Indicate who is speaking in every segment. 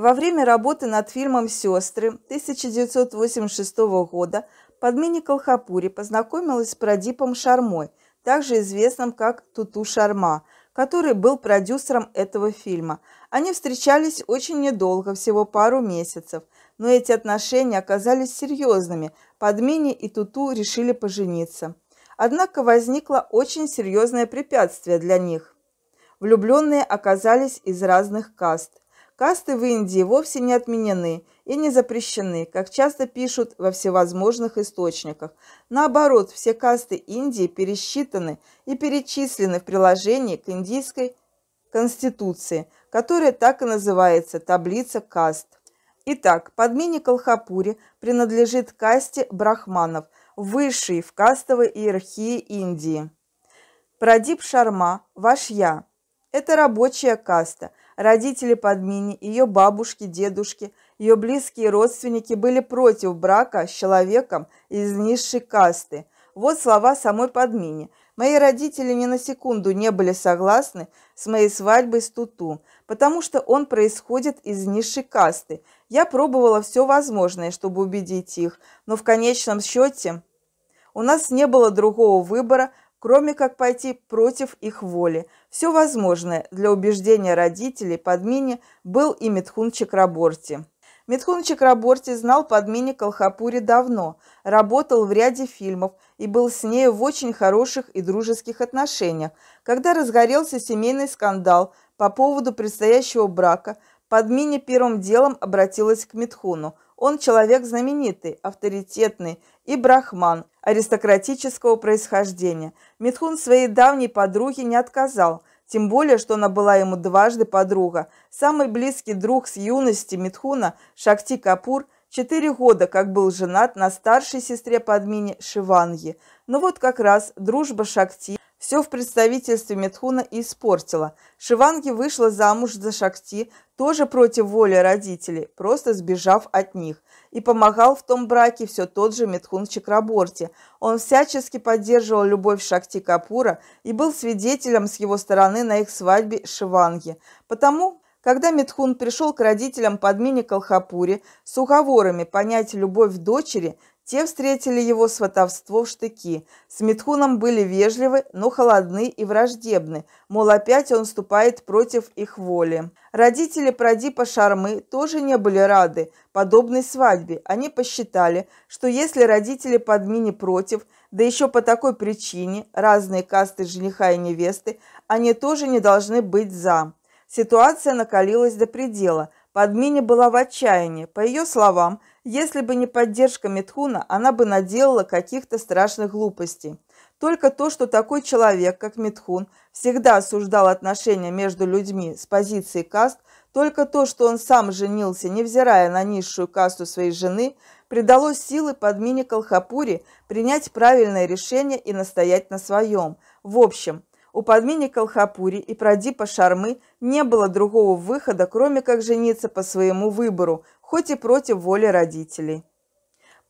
Speaker 1: Во время работы над фильмом «Сестры» 1986 года Подмини Колхапури познакомилась с Продипом Шармой, также известным как Туту Шарма, который был продюсером этого фильма. Они встречались очень недолго, всего пару месяцев, но эти отношения оказались серьезными. Подмини и Туту решили пожениться. Однако возникло очень серьезное препятствие для них. Влюбленные оказались из разных каст. Касты в Индии вовсе не отменены и не запрещены, как часто пишут во всевозможных источниках. Наоборот, все касты Индии пересчитаны и перечислены в приложении к индийской конституции, которая так и называется «таблица каст». Итак, подмини Колхапури принадлежит касте брахманов, высшей в кастовой иерархии Индии. Прадип Шарма – ваш я. Это рабочая каста – Родители подмини, ее бабушки, дедушки, ее близкие родственники были против брака с человеком из низшей касты. Вот слова самой подмини. Мои родители ни на секунду не были согласны с моей свадьбой с Туту, потому что он происходит из низшей касты. Я пробовала все возможное, чтобы убедить их, но в конечном счете у нас не было другого выбора, кроме как пойти против их воли. Все возможное для убеждения родителей Подмини был и Митхун Чакраборти. Митхун Чакраборти знал Подмини Колхапури давно, работал в ряде фильмов и был с ней в очень хороших и дружеских отношениях. Когда разгорелся семейный скандал по поводу предстоящего брака, Подмини первым делом обратилась к Митхуну – он человек знаменитый, авторитетный и брахман аристократического происхождения. Митхун своей давней подруге не отказал, тем более, что она была ему дважды подруга. Самый близкий друг с юности Митхуна, Шакти Капур, четыре года как был женат на старшей сестре по админе Шиванги. Но ну вот как раз дружба Шакти – все в представительстве Метхуна испортила. Шиванги вышла замуж за Шакти, тоже против воли родителей, просто сбежав от них. И помогал в том браке все тот же Митхун Чакраборти. Он всячески поддерживал любовь Шакти Капура и был свидетелем с его стороны на их свадьбе Шиванги. Потому когда Митхун пришел к родителям подмени Колхапури с уговорами понять любовь дочери, те встретили его сватовство в штыки. С Митхуном были вежливы, но холодны и враждебны, мол, опять он ступает против их воли. Родители Прадипа Шармы тоже не были рады подобной свадьбе. Они посчитали, что если родители Подмини против, да еще по такой причине, разные касты жениха и невесты, они тоже не должны быть «за». Ситуация накалилась до предела. Подмини была в отчаянии. По ее словам, если бы не поддержка Митхуна, она бы наделала каких-то страшных глупостей. Только то, что такой человек, как Митхун, всегда осуждал отношения между людьми с позиции каст, только то, что он сам женился, невзирая на низшую касту своей жены, придало силы подмине Калхапури принять правильное решение и настоять на своем. В общем, у Падмини Колхапури и Прадипа Шармы не было другого выхода, кроме как жениться по своему выбору, хоть и против воли родителей.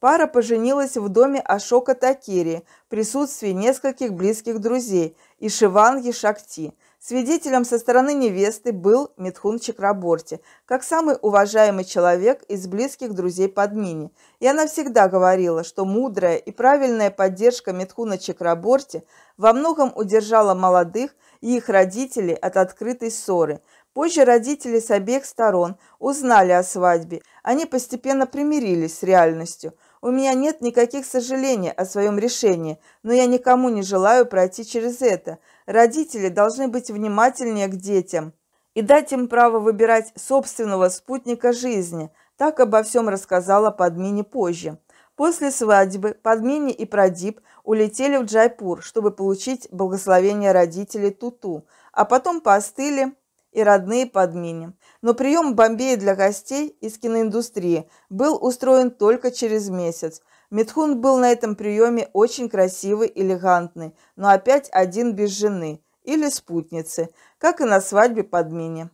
Speaker 1: Пара поженилась в доме Ашока Такери в присутствии нескольких близких друзей и Шиванги Шакти. Свидетелем со стороны невесты был Митхун Чакраборти, как самый уважаемый человек из близких друзей Подмини. И она всегда говорила, что мудрая и правильная поддержка Митхуна Чакраборти во многом удержала молодых и их родителей от открытой ссоры. Позже родители с обеих сторон узнали о свадьбе. Они постепенно примирились с реальностью – у меня нет никаких сожалений о своем решении, но я никому не желаю пройти через это. Родители должны быть внимательнее к детям и дать им право выбирать собственного спутника жизни. Так обо всем рассказала Подмини позже. После свадьбы Подмини и Продип улетели в Джайпур, чтобы получить благословение родителей Туту, а потом постыли и родные подменим. Но прием в Бомбее для гостей из киноиндустрии был устроен только через месяц. Митхун был на этом приеме очень красивый, элегантный, но опять один без жены или спутницы, как и на свадьбе подмене.